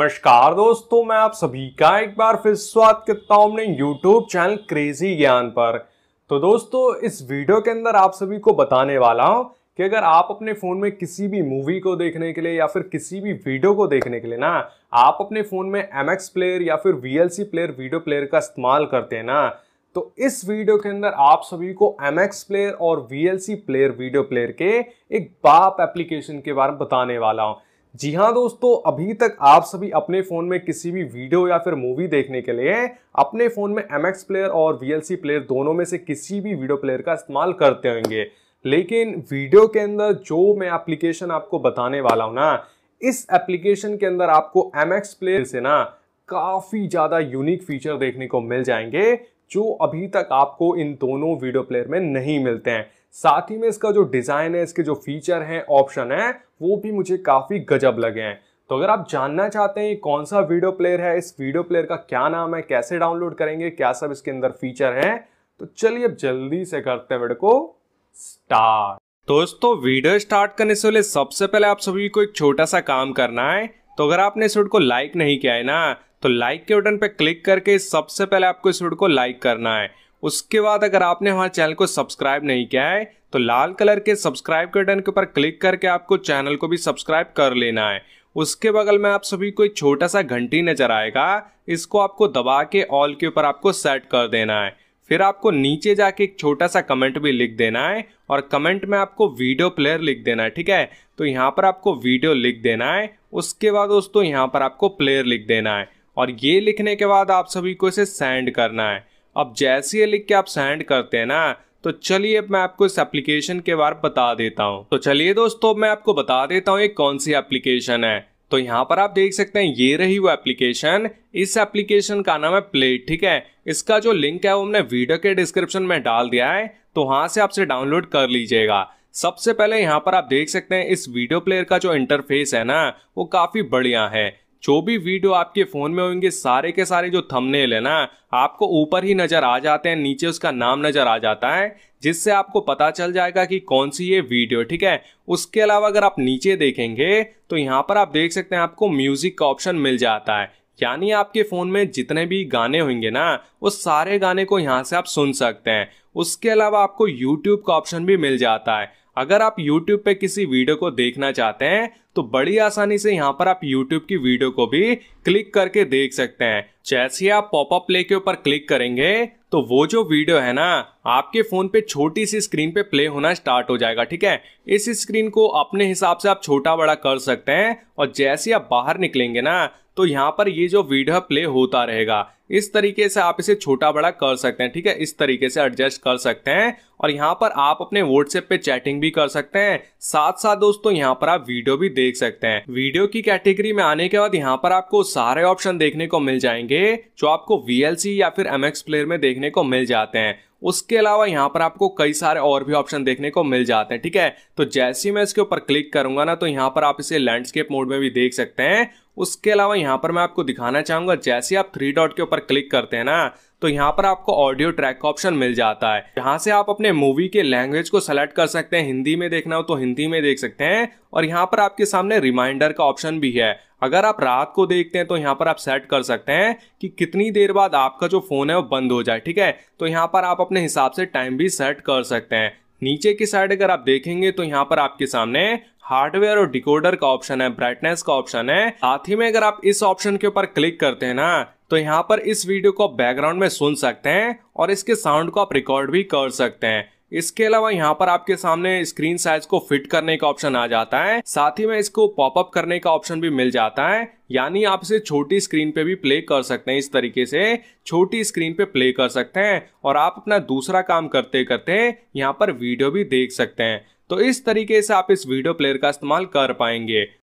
नमस्कार दोस्तों मैं आप सभी का एक बार फिर स्वागत करता हूं अपने यूट्यूब चैनल क्रेजी ज्ञान पर तो दोस्तों इस वीडियो के अंदर आप सभी को बताने वाला हूं कि अगर आप अपने फ़ोन में किसी भी मूवी को देखने के लिए या फिर किसी भी वीडियो को देखने के लिए ना आप अपने फ़ोन में एम प्लेयर या फिर वी प्लेयर वीडियो प्लेयर का इस्तेमाल करते हैं ना तो इस वीडियो के अंदर आप सभी को एम प्लेयर और वी प्लेयर वीडियो प्लेयर के एक बाप एप्लीकेशन के बारे में बताने वाला हूँ जी हाँ दोस्तों अभी तक आप सभी अपने फ़ोन में किसी भी वीडियो या फिर मूवी देखने के लिए अपने फ़ोन में एम प्लेयर और वी प्लेयर दोनों में से किसी भी वीडियो प्लेयर का इस्तेमाल करते होंगे लेकिन वीडियो के अंदर जो मैं एप्लीकेशन आपको बताने वाला हूँ ना इस एप्लीकेशन के अंदर आपको एम प्लेयर से ना काफ़ी ज़्यादा यूनिक फीचर देखने को मिल जाएंगे जो अभी तक आपको इन दोनों वीडियो प्लेयर में नहीं मिलते हैं साथ ही में इसका जो डिज़ाइन है इसके जो फीचर हैं ऑप्शन है वो भी मुझे काफ़ी गजब लगे हैं तो अगर आप जानना चाहते हैं कौन सा वीडियो प्लेयर है इस वीडियो प्लेयर का क्या नाम है कैसे डाउनलोड करेंगे क्या सब इसके अंदर फीचर हैं तो चलिए अब जल्दी से करते हैं वीडियो को स्टार्ट दोस्तों वीडियो स्टार्ट करने से पहले सबसे पहले आप सभी को एक छोटा सा काम करना है तो अगर आपने इस को लाइक नहीं किया है ना तो लाइक के बटन पर क्लिक करके सबसे पहले आपको इस को लाइक करना है उसके बाद अगर आपने हमारे चैनल को सब्सक्राइब नहीं किया है तो लाल कलर के सब्सक्राइब के बटन के ऊपर क्लिक करके आपको चैनल को भी सब्सक्राइब कर लेना है उसके बगल में आप सभी को एक छोटा सा घंटी नजर आएगा इसको आपको दबा के ऑल के ऊपर आपको सेट कर देना है फिर आपको नीचे जाके एक छोटा सा कमेंट भी लिख देना है और कमेंट में आपको वीडियो प्लेयर लिख देना है ठीक है तो यहाँ पर आपको वीडियो लिख देना है उसके बाद दोस्तों यहाँ पर आपको प्लेयर लिख देना है और ये लिखने के बाद आप सभी को इसे सेंड करना है अब जैसे ये लिख के आप सेंड करते हैं ना तो चलिए मैं आपको इस एप्लीकेशन के बारे में बता देता हूँ तो चलिए दोस्तों मैं आपको बता देता हूँ ये कौन सी एप्लीकेशन है तो यहाँ पर आप देख सकते हैं ये रही वो एप्लीकेशन इस एप्लीकेशन का नाम है प्ले ठीक है इसका जो लिंक है वो हमने वीडियो के डिस्क्रिप्शन में डाल दिया है तो वहां से आपसे डाउनलोड कर लीजिएगा सबसे पहले यहाँ पर आप देख सकते हैं इस वीडियो प्लेयर का जो इंटरफेस है ना वो काफी बढ़िया है जो भी वीडियो आपके फ़ोन में होंगे सारे के सारे जो थंबनेल है ना आपको ऊपर ही नज़र आ जाते हैं नीचे उसका नाम नज़र आ जाता है जिससे आपको पता चल जाएगा कि कौन सी ये वीडियो ठीक है उसके अलावा अगर आप नीचे देखेंगे तो यहाँ पर आप देख सकते हैं आपको म्यूज़िक का ऑप्शन मिल जाता है यानी आपके फ़ोन में जितने भी गाने होंगे ना उस सारे गाने को यहाँ से आप सुन सकते हैं उसके अलावा आपको यूट्यूब का ऑप्शन भी मिल जाता है अगर आप YouTube पे किसी वीडियो को देखना चाहते हैं तो बड़ी आसानी से यहाँ पर आप YouTube की वीडियो को भी क्लिक करके देख सकते हैं जैसे आप पॉपअप प्ले के ऊपर क्लिक करेंगे तो वो जो वीडियो है ना आपके फोन पे छोटी सी स्क्रीन पे प्ले होना स्टार्ट हो जाएगा ठीक है इस स्क्रीन को अपने हिसाब से आप छोटा बड़ा कर सकते हैं और जैसे आप बाहर निकलेंगे ना तो यहाँ पर ये जो वीडियो प्ले होता रहेगा इस तरीके से आप इसे छोटा बड़ा कर सकते हैं ठीक है इस तरीके से एडजस्ट कर सकते हैं और यहाँ पर आप अपने व्हाट्सएप पे चैटिंग भी कर सकते हैं साथ साथ दोस्तों यहाँ पर आप वीडियो भी देख सकते हैं वीडियो की कैटेगरी में आने के बाद यहाँ पर आपको सारे ऑप्शन देखने को मिल जाएंगे जो आपको वीएलसी या फिर एमएक्स प्लेयर में देखने को मिल जाते हैं उसके अलावा यहाँ पर आपको कई सारे और भी ऑप्शन देखने को मिल जाते हैं ठीक है तो जैसे ही मैं इसके ऊपर क्लिक करूंगा ना तो यहाँ पर आप इसे लैंडस्केप मोड में भी देख सकते हैं उसके अलावा यहाँ पर मैं आपको दिखाना चाहूंगा जैसे आप थ्री डॉट के ऊपर क्लिक करते हैं ना तो यहाँ पर आपको ऑडियो ट्रैक का ऑप्शन मिल जाता है यहाँ से आप अपने मूवी के लैंग्वेज को सेलेक्ट कर सकते हैं हिंदी में देखना हो तो हिंदी में देख सकते हैं और यहाँ पर आपके सामने रिमाइंडर का ऑप्शन भी है अगर आप रात को देखते हैं तो यहाँ पर आप सेट कर सकते हैं कि कितनी देर बाद आपका जो फ़ोन है वो बंद हो जाए ठीक है तो यहाँ पर आप अपने हिसाब से टाइम भी सेट कर सकते हैं नीचे की साइड अगर आप देखेंगे तो यहाँ पर आपके सामने हार्डवेयर और डिकोडर का ऑप्शन है ब्राइटनेस का ऑप्शन है साथ ही में अगर आप इस ऑप्शन के ऊपर क्लिक करते हैं ना तो यहाँ पर इस वीडियो को बैकग्राउंड में सुन सकते हैं और इसके साउंड को आप रिकॉर्ड भी कर सकते हैं इसके अलावा यहाँ पर आपके सामने स्क्रीन साइज को फिट करने का ऑप्शन आ जाता है साथ ही में इसको पॉपअप करने का ऑप्शन भी मिल जाता है यानी आप इसे छोटी स्क्रीन पे भी प्ले कर सकते हैं इस तरीके से छोटी स्क्रीन पे प्ले कर सकते हैं और आप अपना दूसरा काम करते करते यहाँ पर वीडियो भी देख सकते हैं तो इस तरीके से आप इस वीडियो प्लेयर का इस्तेमाल कर पाएंगे